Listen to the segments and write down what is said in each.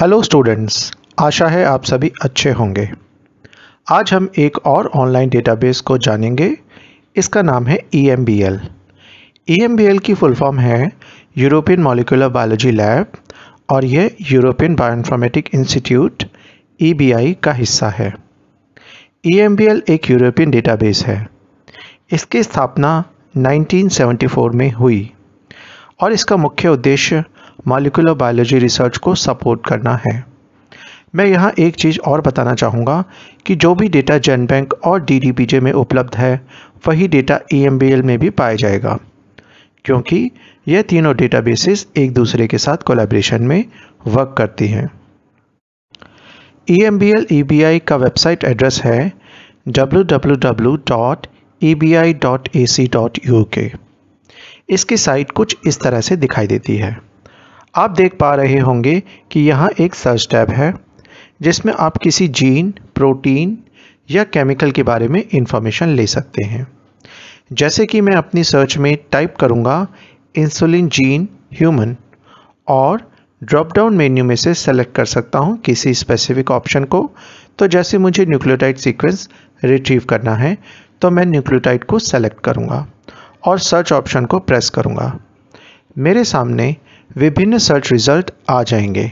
Hello students आशा है आप सभी अच्छे होंगे आज हम एक और ऑनलाइन डेटाबेस को जानेंगे इसका नाम है E M B L E M B L की फुल फॉर्म है यूरोपियन मॉलिकुलर बायोलॉजी लैब और यह European bioinformatic institute E B I का हिस्सा है ई एम बी एल एक यूरोपियन डेटाबेस है इसकी स्थापना 1974 में हुई और इसका मुख्य उद्देश्य मालिकुलर बायोलॉजी रिसर्च को सपोर्ट करना है मैं यहाँ एक चीज़ और बताना चाहूँगा कि जो भी डेटा जेन बैंक और डी में उपलब्ध है वही डेटा ई में भी पाया जाएगा क्योंकि यह तीनों डेटाबेसेस एक दूसरे के साथ कोलैबोरेशन में वर्क करती हैं E M B L E B I का वेबसाइट एड्रेस है www.ebi.ac.uk। W W dot E B I dot A C dot U K इसकी साइट कुछ इस तरह से दिखाई देती है आप देख पा रहे होंगे कि यहाँ एक सर्च टैब है जिसमें आप किसी जीन प्रोटीन या केमिकल के बारे में इंफॉर्मेशन ले सकते हैं जैसे कि मैं अपनी सर्च में टाइप करूँगा इंसुलिन जीन ह्यूमन और ड्रॉप डाउन मेन्यू में से सेलेक्ट कर सकता हूँ किसी स्पेसिफिक ऑप्शन को तो जैसे मुझे न्यूक्लियोटाइड सीक्वेंस रिट्रीव करना है तो मैं न्यूक्लियोटाइड को सेलेक्ट करूँगा और सर्च ऑप्शन को प्रेस करूँगा मेरे सामने विभिन्न सर्च रिज़ल्ट आ जाएंगे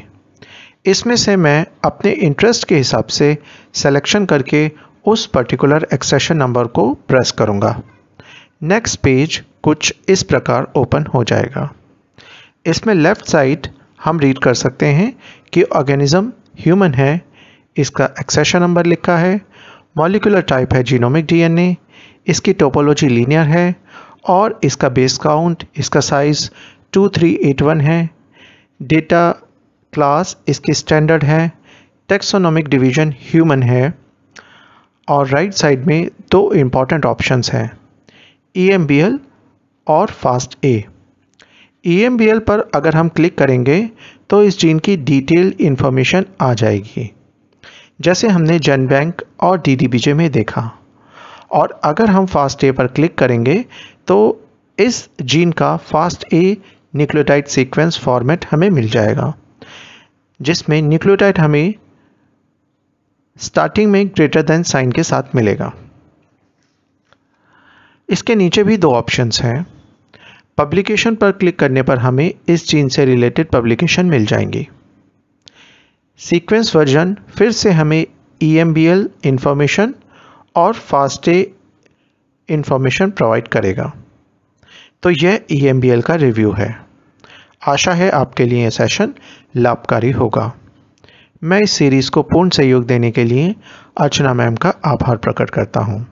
इसमें से मैं अपने इंटरेस्ट के हिसाब से सिलेक्शन करके उस पर्टिकुलर एक्सेशन नंबर को प्रेस करूँगा नेक्स्ट पेज कुछ इस प्रकार ओपन हो जाएगा इसमें लेफ़्ट साइड हम रीड कर सकते हैं कि ऑर्गेनिज़म ह्यूमन है इसका एक्सेशन नंबर लिखा है मॉलिकुलर टाइप है जीनोमिक डीएनए इसकी टोपोलॉजी लीनियर है और इसका बेस काउंट इसका साइज़ 2381 है डेटा क्लास इसकी स्टैंडर्ड है टेक्सोनॉमिक डिवीजन ह्यूमन है और राइट right साइड में दो इम्पॉर्टेंट ऑप्शंस हैं ई e और फास्ट ए ई पर अगर हम क्लिक करेंगे तो इस जीन की डिटेल इन्फॉर्मेशन आ जाएगी जैसे हमने जन बैंक और डी में देखा और अगर हम फास्ट ए पर क्लिक करेंगे तो इस जीन का FASTA nucleotide sequence format हमें मिल जाएगा जिसमें न्यूक्लियोटाइड हमें स्टार्टिंग में ग्रेटर देन साइन के साथ मिलेगा इसके नीचे भी दो ऑप्शंस हैं पब्लिकेशन पर क्लिक करने पर हमें इस जीन से रिलेटेड पब्लिकेशन मिल जाएंगी सीक्वेंस वर्जन फिर से हमें E M B L information और फास्टे इंफॉर्मेशन प्रोवाइड करेगा तो यह ई एम बी एल का रिव्यू है आशा है आपके लिए यह सेशन लाभकारी होगा मैं इस सीरीज़ को पूर्ण सहयोग देने के लिए अर्चना मैम का आभार प्रकट करता हूँ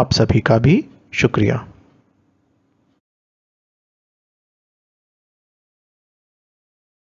आप सभी का भी शुक्रिया